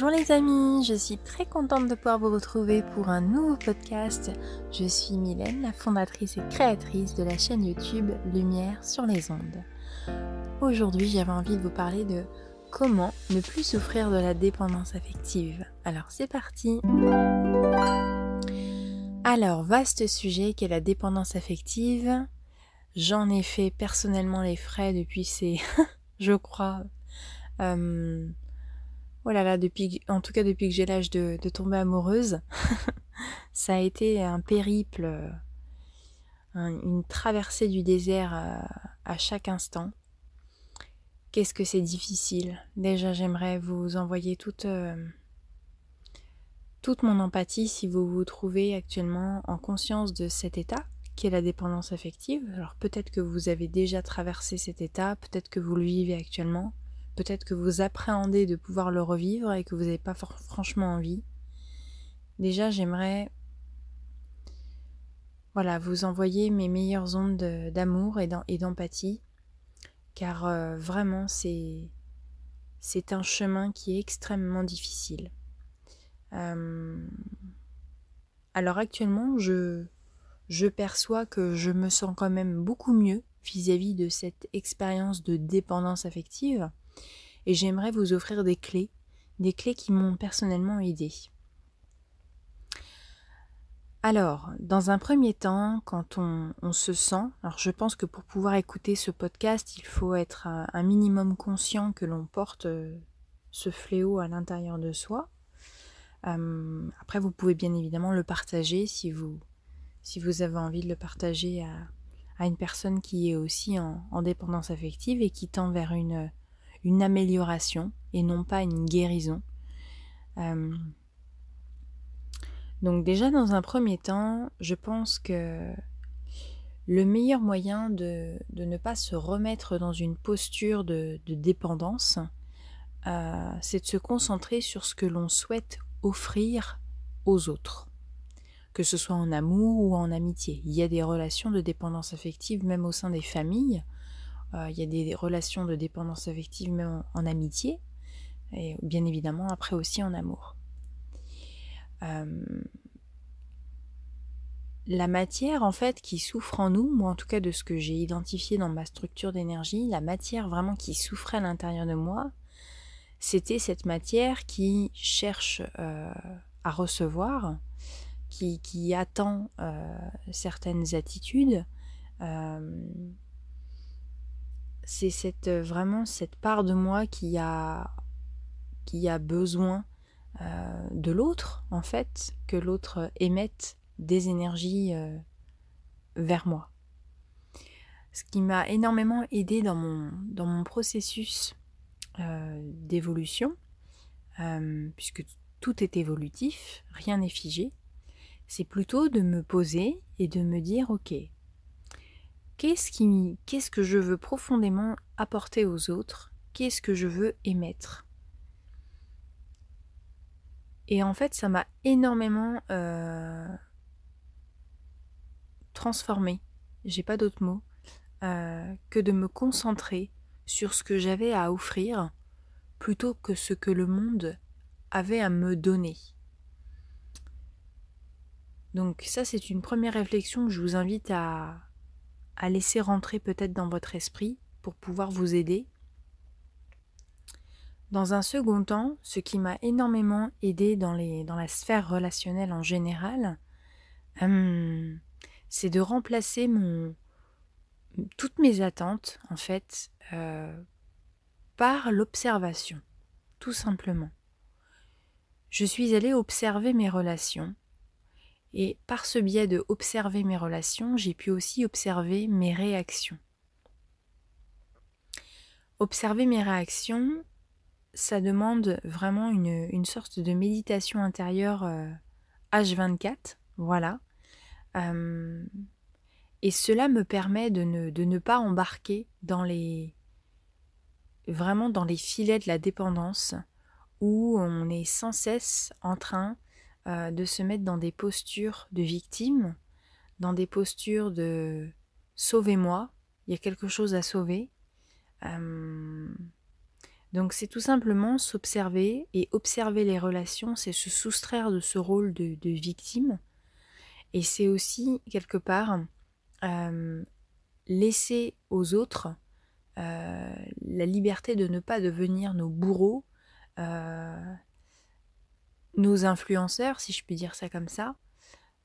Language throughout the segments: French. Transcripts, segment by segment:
Bonjour les amis, je suis très contente de pouvoir vous retrouver pour un nouveau podcast. Je suis Mylène, la fondatrice et créatrice de la chaîne YouTube Lumière sur les ondes. Aujourd'hui j'avais envie de vous parler de comment ne plus souffrir de la dépendance affective. Alors c'est parti Alors vaste sujet qu'est la dépendance affective. J'en ai fait personnellement les frais depuis ces, je crois, euh, oh là là, depuis, en tout cas depuis que j'ai l'âge de, tomber amoureuse, ça a été un périple, euh, une traversée du désert euh, à, chaque instant. Qu'est-ce que c'est difficile. Déjà, j'aimerais vous envoyer toute, euh, toute mon empathie si vous vous trouvez actuellement en conscience de cet état qui est la dépendance affective. Alors peut-être que vous avez déjà traversé cet état, peut-être que vous le vivez actuellement, peut-être que vous appréhendez de pouvoir le revivre et que vous n'avez pas franchement envie, déjà j'aimerais voilà, vous envoyer mes meilleures ondes d'amour et d'empathie, car euh, vraiment c'est un chemin qui est extrêmement difficile. Euh, alors actuellement, je, perçois que je me sens quand même beaucoup mieux vis à -vis de cette expérience de dépendance affective. Et j'aimerais vous offrir des clés, des clés qui m'ont personnellement aidé. Alors, dans un premier temps, quand on, se sent, alors je pense que pour pouvoir écouter ce podcast, il faut être un, minimum conscient que l'on porte euh, ce fléau à l'intérieur de soi. Euh, après, vous pouvez bien évidemment le partager si vous, si vous avez envie de le partager à, à une personne qui est aussi en, dépendance affective et qui tend vers une, une amélioration et non pas une guérison. Euh, donc déjà dans un premier temps, je pense que le meilleur moyen de, ne pas se remettre dans une posture de, dépendance, euh, c'est de se concentrer sur ce que l'on souhaite offrir aux autres. Que ce soit en amour ou en amitié. Il y a des relations de dépendance affective même au sein des familles. Euh, il y a des relations de dépendance affective mais en, amitié, et bien évidemment après aussi en amour. Euh, la matière en fait qui souffre en nous, moi en tout cas de ce que j'ai identifié dans ma structure d'énergie, la matière vraiment qui souffrait à l'intérieur de moi, c'était cette matière qui cherche euh, à recevoir, qui, attend certaines attitudes, c'est cette, euh, vraiment cette part de moi qui a, qui a besoin euh, de l'autre, en fait, que l'autre euh, émette des énergies vers moi. Ce qui m'a énormément aidé dans mon, dans mon processus d'évolution, puisque tout est évolutif, rien n'est figé, c'est plutôt de me poser et de me dire, ok, qu'est-ce que je veux profondément apporter aux autres qu'est-ce que je veux émettre et en fait ça m'a énormément transformé euh, transformée j'ai pas d'autre mot euh, que de me concentrer sur ce que j'avais à offrir plutôt que ce que le monde avait à me donner. Donc ça c'est une première réflexion que je vous invite à, à laisser rentrer peut-être dans votre esprit pour pouvoir vous aider. Dans un second temps, ce qui m'a énormément aidé dans, dans la sphère relationnelle en général, hum, c'est de remplacer mon, toutes mes attentes, en fait, euh, par l'observation, tout simplement. Je suis allée observer mes relations et par ce biais de observer mes relations, j'ai pu aussi observer mes réactions. Observer mes réactions, ça demande vraiment une, sorte de méditation intérieure H24, euh, voilà. Euh, et cela me permet de ne, pas embarquer dans les vraiment dans les filets de la dépendance où on est sans cesse en train euh, de se mettre dans des postures de victime, dans des postures de sauvez-moi, il y a quelque chose à sauver. Euh, donc c'est tout simplement s'observer et observer les relations, c'est se soustraire de ce rôle de, victime. Et c'est aussi quelque part euh, laisser aux autres la liberté de ne pas devenir nos bourreaux, nos influenceurs, si je puis dire ça comme ça,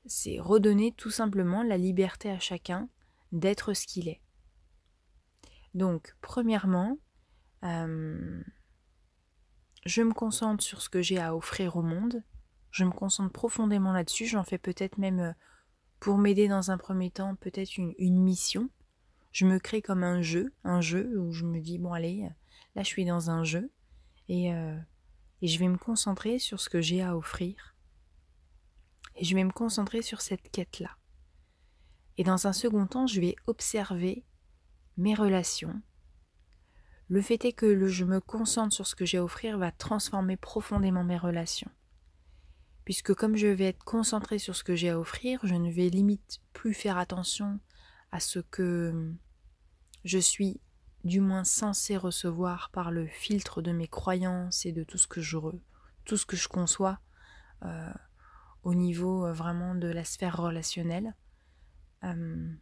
c'est redonner tout simplement la liberté à chacun d'être ce qu'il est. Donc, premièrement, euh, je me concentre sur ce que j'ai à offrir au monde, je me concentre profondément là-dessus, j'en fais peut-être même, euh, pour m'aider dans un premier temps, peut-être une, mission. Je me crée comme un jeu, un jeu où je me dis, bon allez, là je suis dans un jeu, et euh, et je vais me concentrer sur ce que j'ai à offrir. Et je vais me concentrer sur cette quête-là. Et dans un second temps, je vais observer mes relations. Le fait est que le, je me concentre sur ce que j'ai à offrir va transformer profondément mes relations. Puisque comme je vais être concentré sur ce que j'ai à offrir, je ne vais limite plus faire attention à ce que je suis du moins censé recevoir par le filtre de mes croyances et de tout ce que je, tout ce que je conçois euh, au niveau euh, vraiment de la sphère relationnelle. Euh,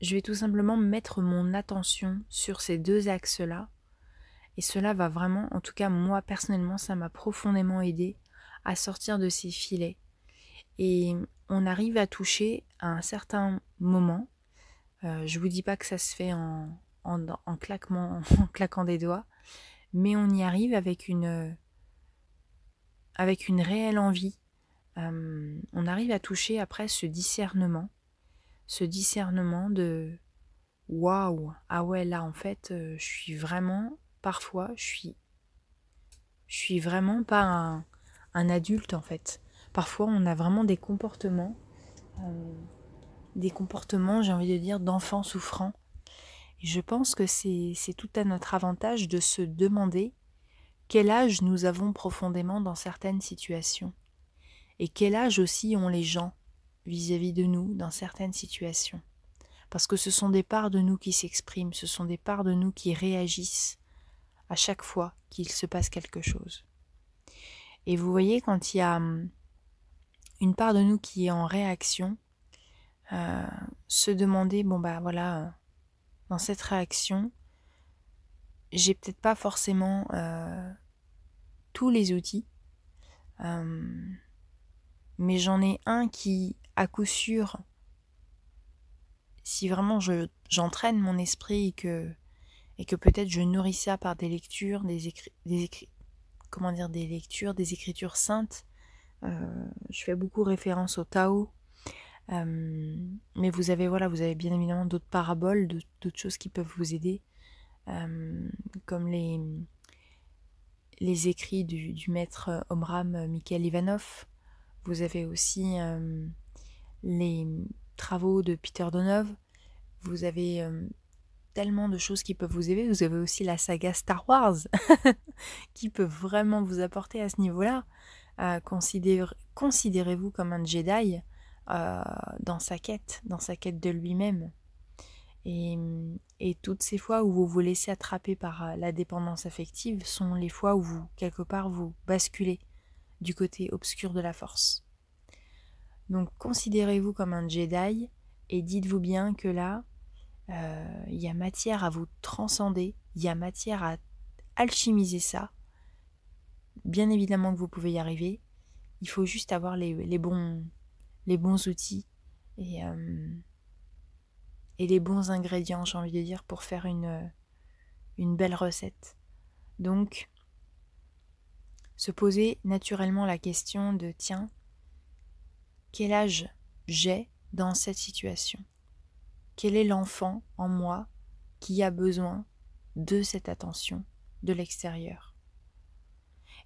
je vais tout simplement mettre mon attention sur ces deux axes-là. Et cela va vraiment, en tout cas moi personnellement, ça m'a profondément aidé à sortir de ces filets. Et on arrive à toucher à un certain moment euh, je vous dis pas que ça se fait en, claquement, claquant des doigts, mais on y arrive avec une, avec une réelle envie. Euh, on arrive à toucher après ce discernement, ce discernement de waouh, ah ouais, là en fait, euh, je suis vraiment, parfois, je suis, je suis vraiment pas un, adulte en fait. Parfois, on a vraiment des comportements des comportements, j'ai envie de dire, d'enfants souffrants. Et je pense que c'est tout à notre avantage de se demander quel âge nous avons profondément dans certaines situations et quel âge aussi ont les gens vis-à-vis de nous dans certaines situations. Parce que ce sont des parts de nous qui s'expriment, ce sont des parts de nous qui réagissent à chaque fois qu'il se passe quelque chose. Et vous voyez, quand il y a hum, une part de nous qui est en réaction, euh, se demander, bon bah voilà, euh, dans cette réaction, j'ai peut-être pas forcément euh, tous les outils, mais j'en ai un qui, à coup sûr, si vraiment j'entraîne mon esprit et que, et que peut-être je nourris ça par des lectures, des des écrits, comment dire, des lectures, des écritures saintes, je fais beaucoup référence au Tao, euh, mais vous avez, voilà, vous avez bien évidemment d'autres paraboles, d'autres choses qui peuvent vous aider, euh, comme les, les écrits du, maître Omram Mikhail Ivanov. Vous avez aussi euh, les travaux de Peter Donov. Vous avez tellement de choses qui peuvent vous aider. Vous avez aussi la saga Star Wars qui peut vraiment vous apporter à ce niveau-là. considérez-vous comme un Jedi. Euh, dans sa quête, dans sa quête de lui-même. Et, toutes ces fois où vous vous laissez attraper par euh, la dépendance affective sont les fois où vous, quelque part, vous basculez du côté obscur de la force. Donc considérez-vous comme un Jedi et dites-vous bien que là, euh, il y a matière à vous transcender, il y a matière à alchimiser ça. Bien évidemment que vous pouvez y arriver, il faut juste avoir les bons les bons outils et, euh, et les bons ingrédients, j'ai envie de dire, pour faire une, euh, une belle recette. Donc, se poser naturellement la question de tiens, quel âge j'ai dans cette situation Quel est l'enfant en moi qui a besoin de cette attention de l'extérieur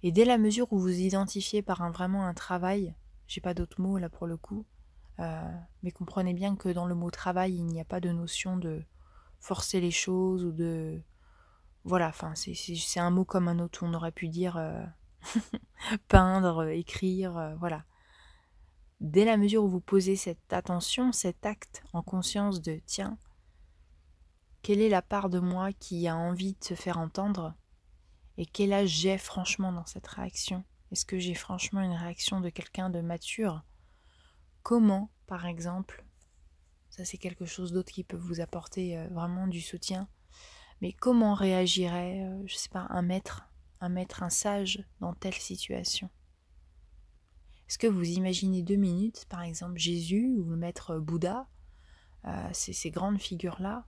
Et dès la mesure où vous identifiez par un, vraiment un travail j'ai pas d'autres mots là pour le coup, euh, mais comprenez bien que dans le mot travail, il n'y a pas de notion de forcer les choses ou de. Voilà, enfin, c'est un mot comme un autre, on aurait pu dire euh, peindre, écrire, euh, voilà. Dès la mesure où vous posez cette attention, cet acte en conscience de tiens, quelle est la part de moi qui a envie de se faire entendre et quel âge j'ai franchement dans cette réaction est-ce que j'ai franchement une réaction de quelqu'un de mature Comment, par exemple, ça c'est quelque chose d'autre qui peut vous apporter euh, vraiment du soutien, mais comment réagirait, euh, je sais pas, un maître, un maître, un sage dans telle situation Est-ce que vous imaginez deux minutes, par exemple, Jésus ou le maître Bouddha, euh, ces grandes figures-là,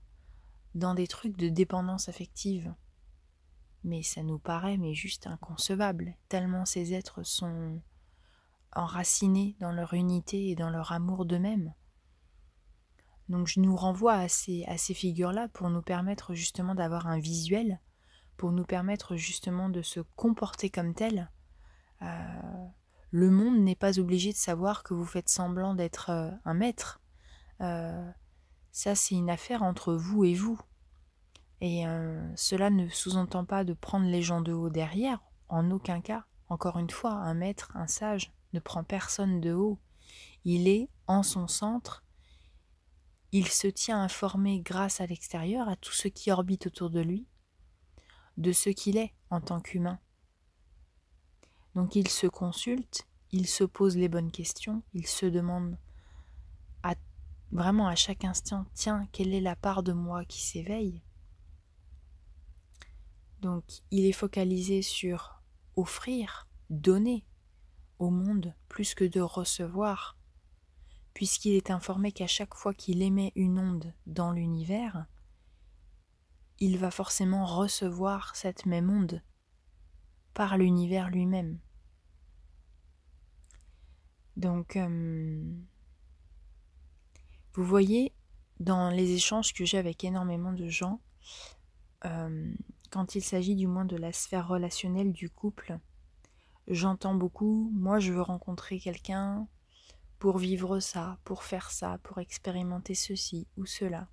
dans des trucs de dépendance affective mais ça nous paraît mais juste inconcevable, tellement ces êtres sont enracinés dans leur unité et dans leur amour d'eux-mêmes. Donc je nous renvoie à ces, à ces figures-là pour nous permettre justement d'avoir un visuel, pour nous permettre justement de se comporter comme tel. Euh, le monde n'est pas obligé de savoir que vous faites semblant d'être euh, un maître. Euh, ça, c'est une affaire entre vous et vous. Et euh, cela ne sous-entend pas de prendre les gens de haut derrière, en aucun cas. Encore une fois, un maître, un sage, ne prend personne de haut. Il est en son centre. Il se tient informé grâce à l'extérieur, à tout ce qui orbite autour de lui, de ce qu'il est en tant qu'humain. Donc il se consulte, il se pose les bonnes questions, il se demande vraiment à chaque instant, tiens, quelle est la part de moi qui s'éveille donc il est focalisé sur offrir, donner au monde plus que de recevoir, puisqu'il est informé qu'à chaque fois qu'il émet une onde dans l'univers, il va forcément recevoir cette même onde par l'univers lui-même. Donc, euh, vous voyez, dans les échanges que j'ai avec énormément de gens, euh, quand il s'agit du moins de la sphère relationnelle du couple, j'entends beaucoup, moi je veux rencontrer quelqu'un pour vivre ça, pour faire ça, pour expérimenter ceci ou cela.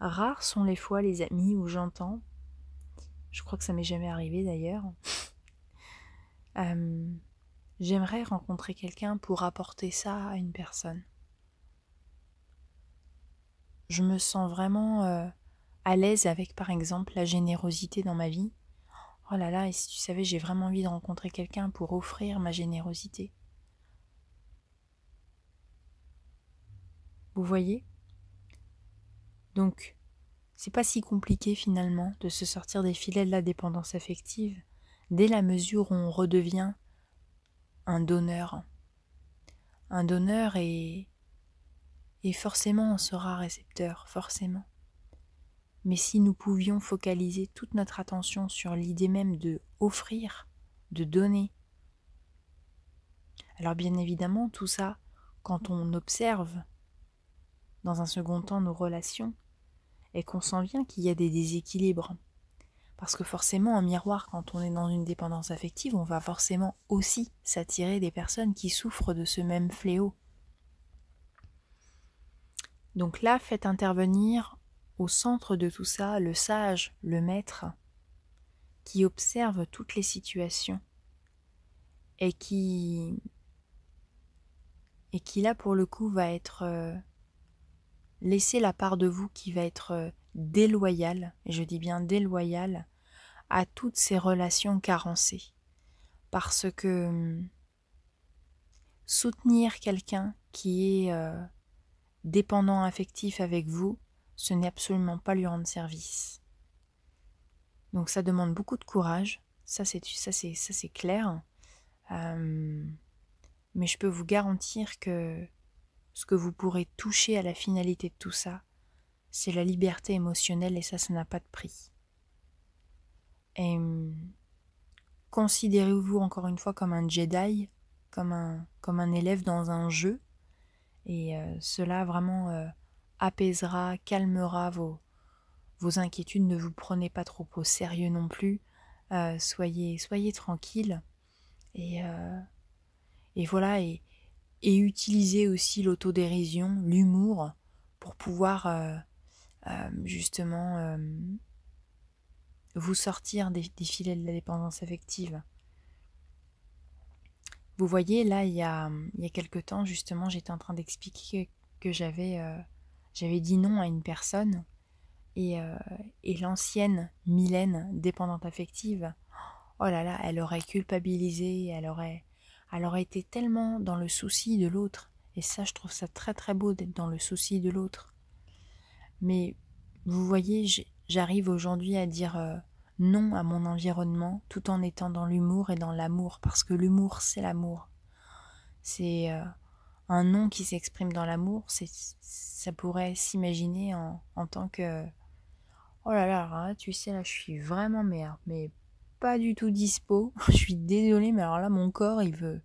Rares sont les fois, les amis, où j'entends, je crois que ça m'est jamais arrivé d'ailleurs, euh, j'aimerais rencontrer quelqu'un pour apporter ça à une personne. Je me sens vraiment... Euh, à l'aise avec par exemple la générosité dans ma vie. Oh là là, et si tu savais, j'ai vraiment envie de rencontrer quelqu'un pour offrir ma générosité. Vous voyez Donc, c'est pas si compliqué finalement de se sortir des filets de la dépendance affective dès la mesure où on redevient un donneur. Un donneur et, et forcément on sera récepteur, forcément. Mais si nous pouvions focaliser toute notre attention sur l'idée même de offrir, de donner, alors bien évidemment, tout ça, quand on observe, dans un second temps, nos relations, et qu'on sent bien qu'il y a des déséquilibres. Parce que forcément, en miroir, quand on est dans une dépendance affective, on va forcément aussi s'attirer des personnes qui souffrent de ce même fléau. Donc là, faites intervenir au centre de tout ça le sage, le maître, qui observe toutes les situations et qui et qui là pour le coup va être euh, laisser la part de vous qui va être euh, déloyale, et je dis bien déloyale, à toutes ces relations carencées. Parce que hum, soutenir quelqu'un qui est euh, dépendant affectif avec vous, ce n'est absolument pas lui rendre service. Donc ça demande beaucoup de courage, ça c'est ça c'est ça c'est clair. Euh, mais je peux vous garantir que ce que vous pourrez toucher à la finalité de tout ça, c'est la liberté émotionnelle et ça ça n'a pas de prix. Et euh, considérez-vous encore une fois comme un Jedi, comme un comme un élève dans un jeu et euh, cela vraiment apaisera, calmera vos, vos inquiétudes. Ne vous prenez pas trop au sérieux non plus. Euh, soyez, soyez tranquille. Et, euh, et voilà, et, utilisez aussi l'autodérision, l'humour, pour pouvoir euh, justement vous sortir des, filets de la dépendance affective. Vous voyez, là, il y a, il quelque temps, justement, j'étais en train d'expliquer que j'avais j'avais dit non à une personne et, euh, et l'ancienne Mylène, dépendante affective, oh là là, elle aurait culpabilisé, elle aurait, elle aurait été tellement dans le souci de l'autre. Et ça, je trouve ça très très beau d'être dans le souci de l'autre. Mais vous voyez, j'arrive aujourd'hui à dire euh, non à mon environnement tout en étant dans l'humour et dans l'amour, parce que l'humour, c'est l'amour. C'est. Euh, un nom qui s'exprime dans l'amour, ça pourrait s'imaginer en, tant que Oh là là, ah, tu sais, là, je suis vraiment merde, mais pas du tout dispo. je suis désolée, mais alors là, mon corps, il veut.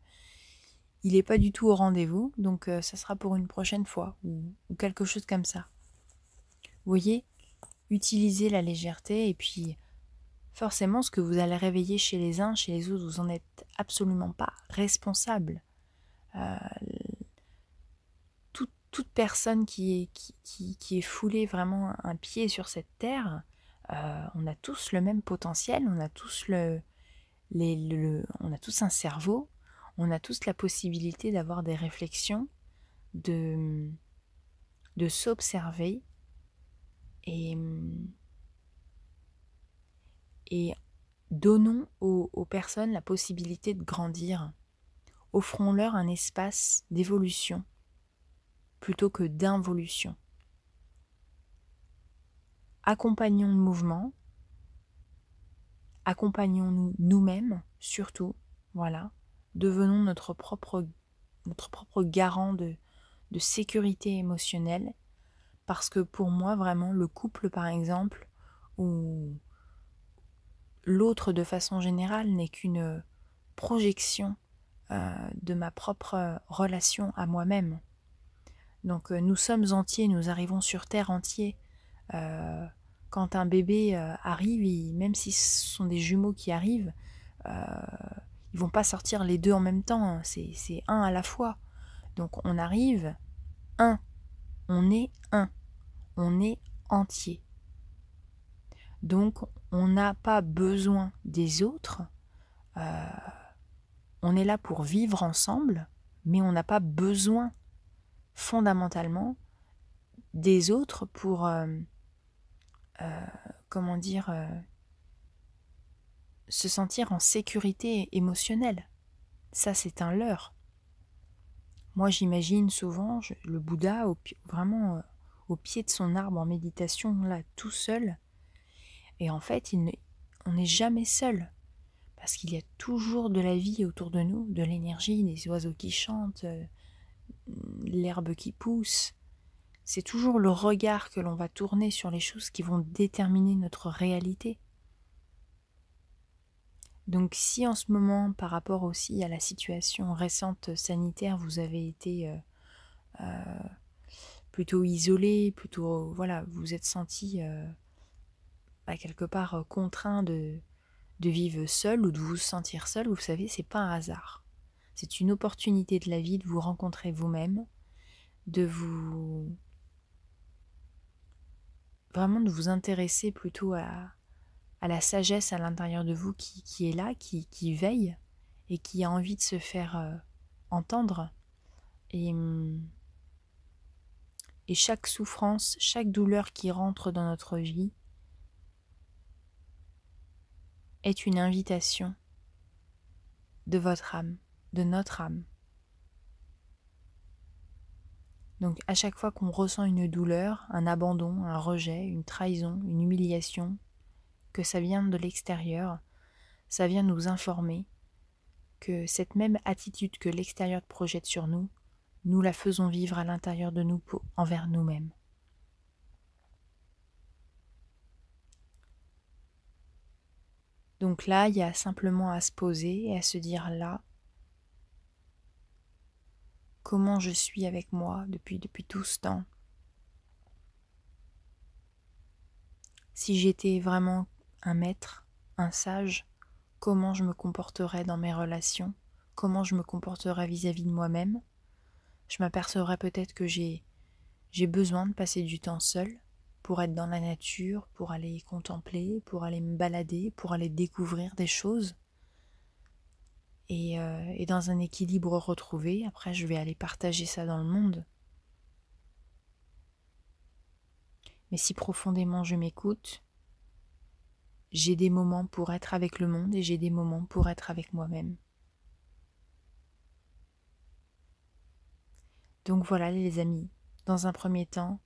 Il n'est pas du tout au rendez-vous, donc euh, ça sera pour une prochaine fois, ou, quelque chose comme ça. Vous voyez, utilisez la légèreté, et puis forcément, ce que vous allez réveiller chez les uns, chez les autres, vous en êtes absolument pas responsable. Euh, toute personne qui est, qui, qui, est foulée vraiment un pied sur cette terre, euh, on a tous le même potentiel, on a tous le, on a tous un cerveau, on a tous la possibilité d'avoir des réflexions, de, de s'observer et, et donnons aux, aux personnes la possibilité de grandir, offrons-leur un espace d'évolution plutôt que d'involution. Accompagnons le mouvement, accompagnons-nous nous-mêmes surtout, voilà, devenons notre propre, notre propre garant de, de sécurité émotionnelle, parce que pour moi vraiment le couple par exemple, ou l'autre de façon générale n'est qu'une projection euh, de ma propre relation à moi-même. Donc euh, nous sommes entiers, nous arrivons sur Terre entier. Euh, quand un bébé euh, arrive, même si ce sont des jumeaux qui arrivent, euh, ils vont pas sortir les deux en même temps, hein. c'est un à la fois. Donc on arrive, un, on est un, on est entier. Donc on n'a pas besoin des autres, on est là pour vivre ensemble, mais on n'a pas besoin fondamentalement des autres pour, euh, euh, comment dire, euh, se sentir en sécurité émotionnelle. Ça, c'est un leurre. Moi, j'imagine souvent le Bouddha vraiment au pied de son arbre en méditation, là, tout seul. Et en fait, il on n'est jamais seul. Parce qu'il y a toujours de la vie autour de nous, de l'énergie, des oiseaux qui chantent, l'herbe qui pousse. C'est toujours le regard que l'on va tourner sur les choses qui vont déterminer notre réalité. Donc si en ce moment, par rapport aussi à la situation récente sanitaire, vous avez été euh, euh, plutôt isolé, plutôt voilà, vous êtes senti à euh, bah, quelque part contraint de, de vivre seul ou de vous sentir seul, vous savez, c'est pas un hasard. C'est une opportunité de la vie de vous rencontrer vous-même, de vous... vraiment de vous intéresser plutôt à, à la sagesse à l'intérieur de vous qui, est là, qui, veille et qui a envie de se faire euh, entendre. Et, et chaque souffrance, chaque douleur qui rentre dans notre vie est une invitation de votre âme de notre âme. Donc à chaque fois qu'on ressent une douleur, un abandon, un rejet, une trahison, une humiliation, que ça vient de l'extérieur, ça vient nous informer que cette même attitude que l'extérieur projette sur nous, nous la faisons vivre à l'intérieur de nous envers nous-mêmes. Donc là, il y a simplement à se poser et à se dire là, comment je suis avec moi depuis, depuis tout ce temps. Si j'étais vraiment un maître, un sage, comment je me comporterais dans mes relations, comment je me comporterais vis-à-vis de moi-même. Je m'apercevrais peut-être que j'ai j'ai besoin de passer du temps seul pour être dans la nature, pour aller contempler, pour aller me balader, pour aller découvrir des choses. Euh, et, dans un équilibre retrouvé, après je vais aller partager ça dans le monde. Mais si profondément je m'écoute, j'ai des moments pour être avec le monde et j'ai des moments pour être avec moi-même. Donc voilà les amis, dans un premier temps,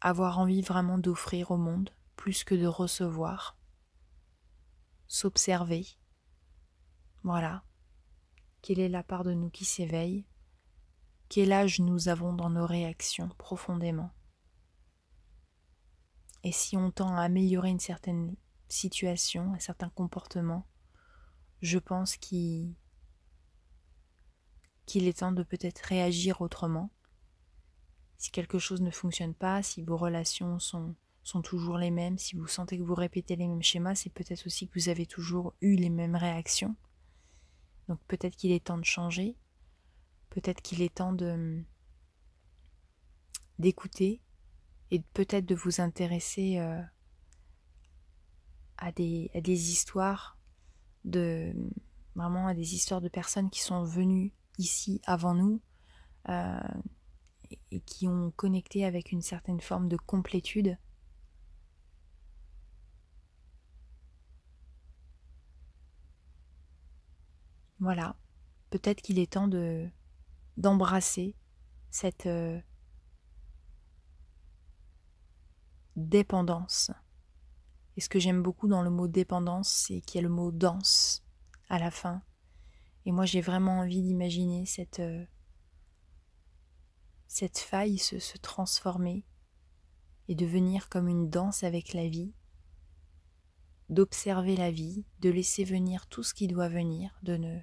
avoir envie vraiment d'offrir au monde plus que de recevoir, s'observer, voilà. Quelle est la part de nous qui s'éveille Quel âge nous avons dans nos réactions profondément Et si on tend à améliorer une certaine situation, un certain comportement, je pense qu'il est temps de peut-être réagir autrement. Si quelque chose ne fonctionne pas, si vos relations sont toujours les mêmes, si vous sentez que vous répétez les mêmes schémas, c'est peut-être aussi que vous avez toujours eu les mêmes réactions. Donc peut-être qu'il est temps de changer, peut-être qu'il est temps de d'écouter et peut-être de vous intéresser euh, à, des, histoires de vraiment à des histoires de personnes qui sont venues ici avant nous euh, et qui ont connecté avec une certaine forme de complétude Voilà, peut-être qu'il est temps de d'embrasser cette euh, dépendance. Et ce que j'aime beaucoup dans le mot dépendance, c'est qu'il y a le mot danse à la fin. Et moi, j'ai vraiment envie d'imaginer cette, euh, cette faille se, se transformer et devenir comme une danse avec la vie, d'observer la vie, de laisser venir tout ce qui doit venir, de ne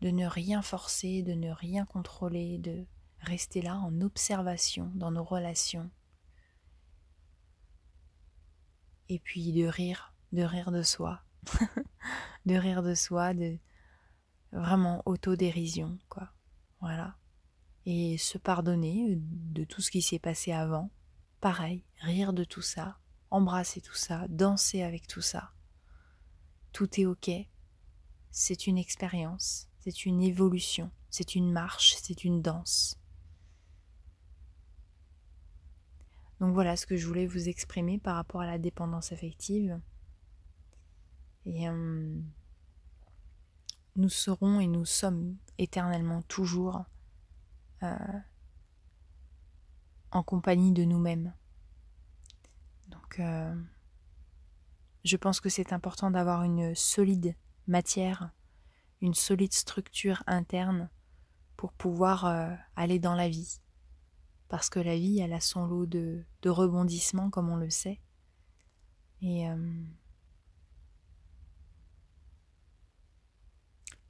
de ne rien forcer, de ne rien contrôler, de rester là en observation dans nos relations. Et puis de rire, de rire de soi, de rire de soi, de vraiment autodérision, quoi. Voilà. Et se pardonner euh, de tout ce qui s'est passé avant. Pareil, rire de tout ça, embrasser tout ça, danser avec tout ça. Tout est ok. C'est une expérience c'est une évolution, c'est une marche, c'est une danse. Donc voilà ce que je voulais vous exprimer par rapport à la dépendance affective. Et euh, nous serons et nous sommes éternellement toujours euh, en compagnie de nous-mêmes. Donc euh, je pense que c'est important d'avoir une solide matière solide structure interne pour pouvoir euh, aller dans la vie. Parce que la vie, elle a son lot de, rebondissements, comme on le sait. Et, euh,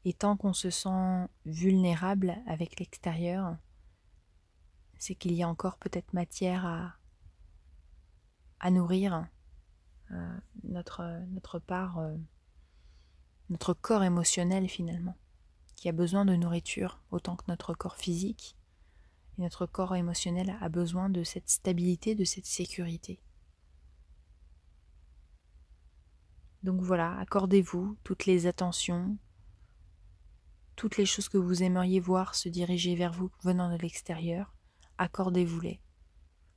et tant qu'on se sent vulnérable avec l'extérieur, c'est qu'il y a encore peut-être matière à, à nourrir euh, notre, notre part notre corps émotionnel finalement, qui a besoin de nourriture autant que notre corps physique. Et notre corps émotionnel a besoin de cette stabilité, de cette sécurité. Donc voilà, accordez-vous toutes les attentions, toutes les choses que vous aimeriez voir se diriger vers vous venant de l'extérieur, accordez-vous-les.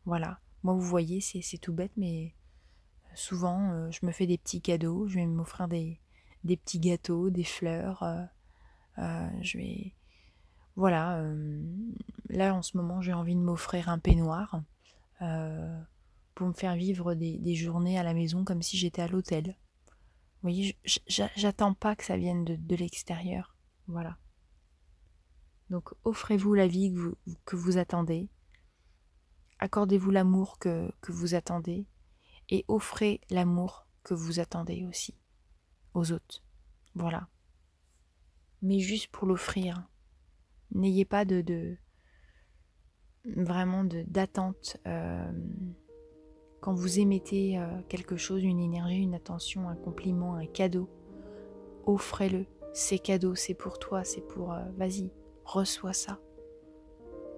Voilà, moi vous voyez, c'est tout bête, mais euh, souvent euh, je me fais des petits cadeaux, je vais m'offrir des, des petits gâteaux, des fleurs. Euh, euh, je vais. Voilà. Euh, là, en ce moment, j'ai envie de m'offrir un peignoir pour me faire vivre des, journées à la maison comme si j'étais à l'hôtel. Vous voyez, j'attends pas que ça vienne de, l'extérieur. Voilà. Donc offrez-vous la vie que vous, attendez, accordez-vous l'amour que vous attendez, et offrez l'amour que vous attendez aussi aux autres. Voilà. Mais juste pour l'offrir. N'ayez pas de, de vraiment d'attente. Euh, quand vous émettez euh, quelque chose, une énergie, une attention, un compliment, un cadeau, offrez-le. C'est cadeau, c'est pour toi, c'est pour... Euh, vas-y, reçois ça.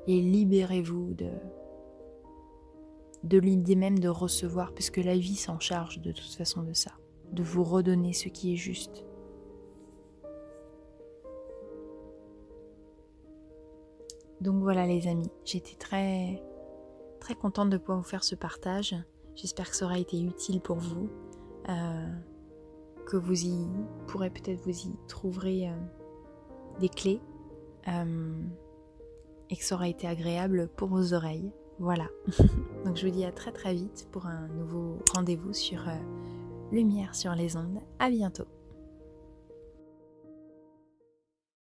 Et libérez-vous de, de l'idée même de recevoir, puisque la vie s'en charge de toute façon de ça de vous redonner ce qui est juste. Donc voilà les amis, j'étais très très contente de pouvoir vous faire ce partage. J'espère que ça aura été utile pour vous, euh, que vous y pourrez peut-être vous y trouverez euh, des clés euh, et que ça aura été agréable pour vos oreilles. Voilà. Donc je vous dis à très très vite pour un nouveau rendez-vous sur Lumière sur les ondes, à bientôt